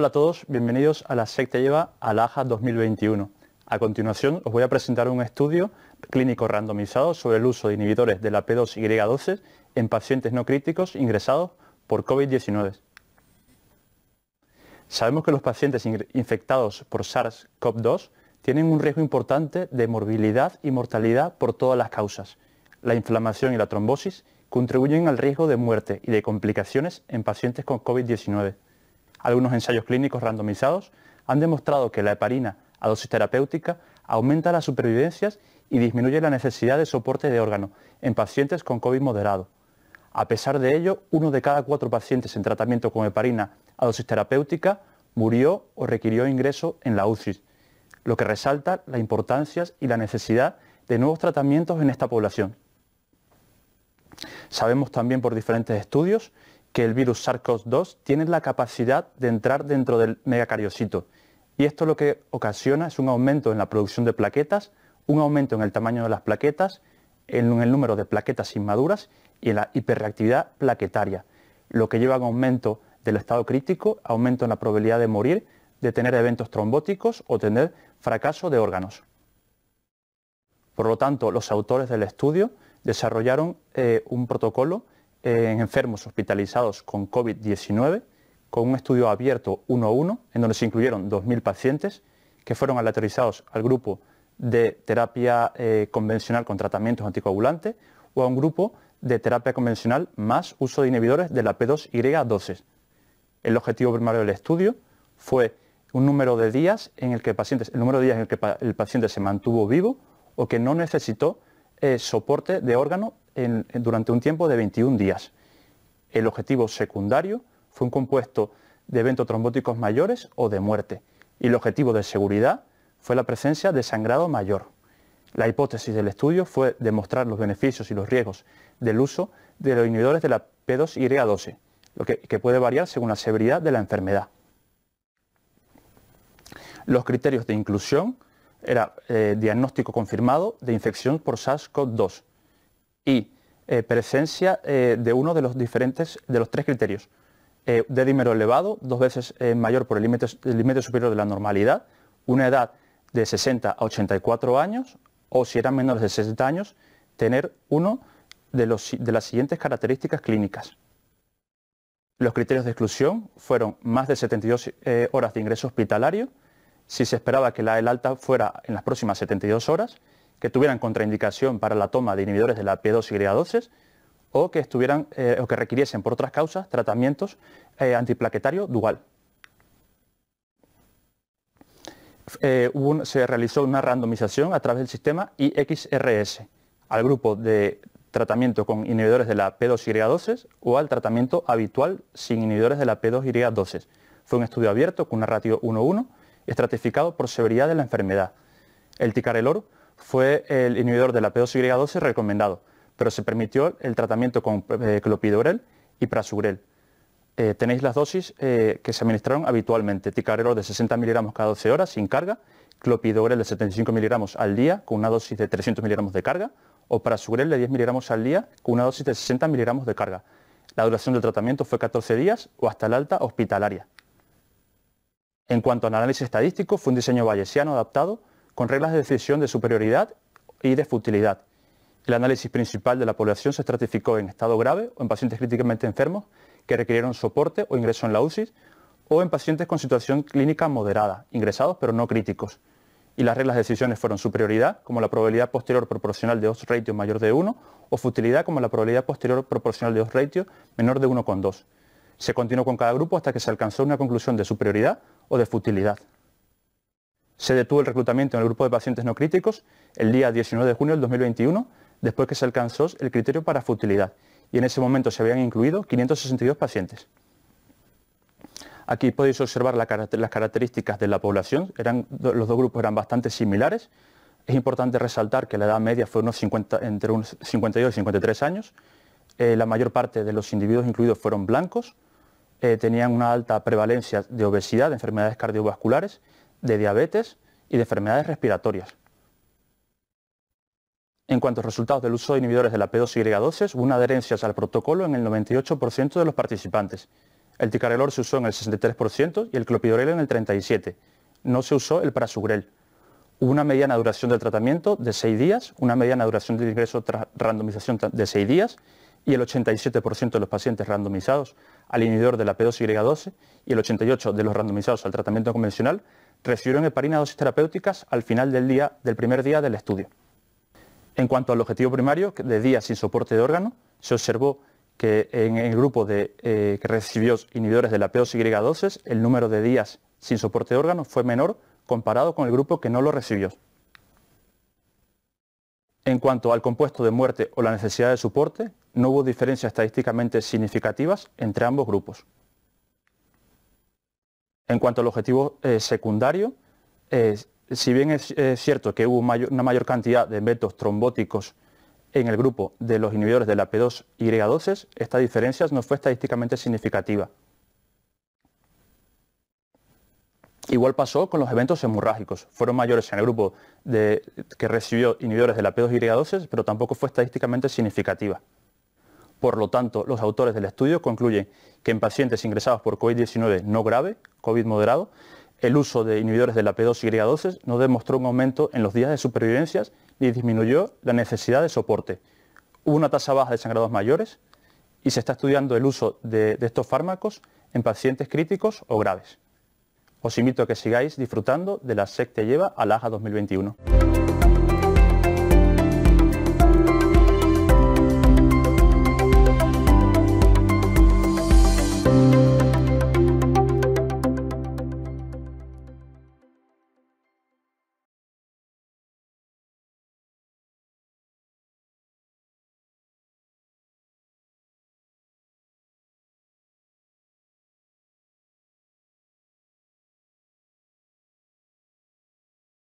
Hola a todos, bienvenidos a la secta lleva Alaja 2021. A continuación os voy a presentar un estudio clínico randomizado sobre el uso de inhibidores de la P2Y12 en pacientes no críticos ingresados por COVID-19. Sabemos que los pacientes infectados por SARS-CoV-2 tienen un riesgo importante de morbilidad y mortalidad por todas las causas. La inflamación y la trombosis contribuyen al riesgo de muerte y de complicaciones en pacientes con COVID-19. Algunos ensayos clínicos randomizados han demostrado que la heparina a dosis terapéutica aumenta las supervivencias y disminuye la necesidad de soporte de órgano en pacientes con COVID moderado. A pesar de ello, uno de cada cuatro pacientes en tratamiento con heparina a dosis terapéutica murió o requirió ingreso en la UCI, lo que resalta la importancia y la necesidad de nuevos tratamientos en esta población. Sabemos también por diferentes estudios que el virus SARS-CoV-2 tiene la capacidad de entrar dentro del megacariocito. Y esto lo que ocasiona es un aumento en la producción de plaquetas, un aumento en el tamaño de las plaquetas, en el número de plaquetas inmaduras y en la hiperreactividad plaquetaria, lo que lleva a un aumento del estado crítico, aumento en la probabilidad de morir, de tener eventos trombóticos o tener fracaso de órganos. Por lo tanto, los autores del estudio desarrollaron eh, un protocolo en enfermos hospitalizados con COVID-19 con un estudio abierto 1-1 en donde se incluyeron 2.000 pacientes que fueron aleatorizados al grupo de terapia eh, convencional con tratamientos anticoagulantes o a un grupo de terapia convencional más uso de inhibidores de la P2Y12. E. El objetivo primario del estudio fue un número de días en el que, pacientes, el número de días en el, que el paciente se mantuvo vivo o que no necesitó eh, soporte de órgano durante un tiempo de 21 días. El objetivo secundario fue un compuesto de eventos trombóticos mayores o de muerte. Y el objetivo de seguridad fue la presencia de sangrado mayor. La hipótesis del estudio fue demostrar los beneficios y los riesgos del uso de los inhibidores de la P2Y12, lo que, puede variar según la severidad de la enfermedad. Los criterios de inclusión era eh, diagnóstico confirmado de infección por SARS-CoV-2, y eh, presencia eh, de uno de los diferentes, de los tres criterios. de eh, dímero elevado, dos veces mayor por el límite, superior de la normalidad, una edad de 60 a 84 años, o si eran menores de 60 años, tener uno de, las siguientes características clínicas. Los criterios de exclusión fueron más de 72 horas de ingreso hospitalario, si se esperaba que la el alta fuera en las próximas 72 horas, que tuvieran contraindicación para la toma de inhibidores de la P2 y 2 o que, estuvieran, eh, o que requiriesen por otras causas tratamientos eh, antiplaquetario dual. Eh, se realizó una randomización a través del sistema IXRS al grupo de tratamiento con inhibidores de la p 2 y 2 o al tratamiento habitual sin inhibidores de la P2Y12. Fue un estudio abierto con una ratio 1-1 estratificado por severidad de la enfermedad. El ticarelor fue el inhibidor de la p 2 y 12 recomendado, pero se permitió el tratamiento con eh, clopidogrel y prasugrel. Eh, tenéis las dosis eh, que se administraron habitualmente, ticarero de 60 mg cada 12 horas sin carga, clopidogrel de 75 mg al día con una dosis de 300 mg de carga o prasugrel de 10 mg al día con una dosis de 60 mg de carga. La duración del tratamiento fue 14 días o hasta la alta hospitalaria. En cuanto al análisis estadístico, fue un diseño bayesiano adaptado con reglas de decisión de superioridad y de futilidad. El análisis principal de la población se estratificó en estado grave o en pacientes críticamente enfermos que requirieron soporte o ingreso en la UCI o en pacientes con situación clínica moderada, ingresados pero no críticos. Y las reglas de decisiones fueron superioridad, como la probabilidad posterior proporcional de odds ratio mayor de 1, o futilidad, como la probabilidad posterior proporcional de odds ratio menor de 1,2. Se continuó con cada grupo hasta que se alcanzó una conclusión de superioridad o de futilidad se detuvo el reclutamiento en el grupo de pacientes no críticos el día 19 de junio del 2021, después que se alcanzó el criterio para futilidad, y en ese momento se habían incluido 562 pacientes. Aquí podéis observar las características de la población, eran, los dos grupos eran bastante similares. Es importante resaltar que la edad media fue unos 50, entre unos 52 y 53 años. Eh, la mayor parte de los individuos incluidos fueron blancos, eh, tenían una alta prevalencia de obesidad, de enfermedades cardiovasculares, de diabetes y de enfermedades respiratorias. En cuanto a resultados del uso de inhibidores de la P2Y12, hubo una adherencia al protocolo en el 98% de los participantes. El ticarelor se usó en el 63% y el clopidorel en el 37%. No se usó el prasugrel. Hubo una mediana duración del tratamiento de 6 días, una mediana duración del ingreso tras randomización de 6 días y el 87% de los pacientes randomizados al inhibidor de la P2Y12 y el 88% de los randomizados al tratamiento convencional recibieron heparina dosis terapéuticas al final del, día, del primer día del estudio. En cuanto al objetivo primario de días sin soporte de órgano, se observó que en el grupo eh, que recibió inhibidores de la P2Y12 el número de días sin soporte de órgano fue menor comparado con el grupo que no lo recibió. En cuanto al compuesto de muerte o la necesidad de soporte, no hubo diferencias estadísticamente significativas entre ambos grupos. En cuanto al objetivo eh, secundario, eh, si bien es cierto que hubo una mayor cantidad de eventos trombóticos en el grupo de los inhibidores de la P2Y12, esta diferencia no fue estadísticamente significativa. Igual pasó con los eventos hemorrágicos. Fueron mayores en el grupo que recibió inhibidores de la P2Y12, pero tampoco fue estadísticamente significativa. Por lo tanto, los autores del estudio concluyen que en pacientes ingresados por COVID-19 no grave, COVID moderado, el uso de inhibidores de la P2Y12 no demostró un aumento en los días de supervivencia ni disminuyó la necesidad de soporte. Hubo una tasa baja de sangrados mayores y se está estudiando el uso de, estos fármacos en pacientes críticos o graves. Os invito a que sigáis disfrutando de la SEC Lleva a la AJA 2021.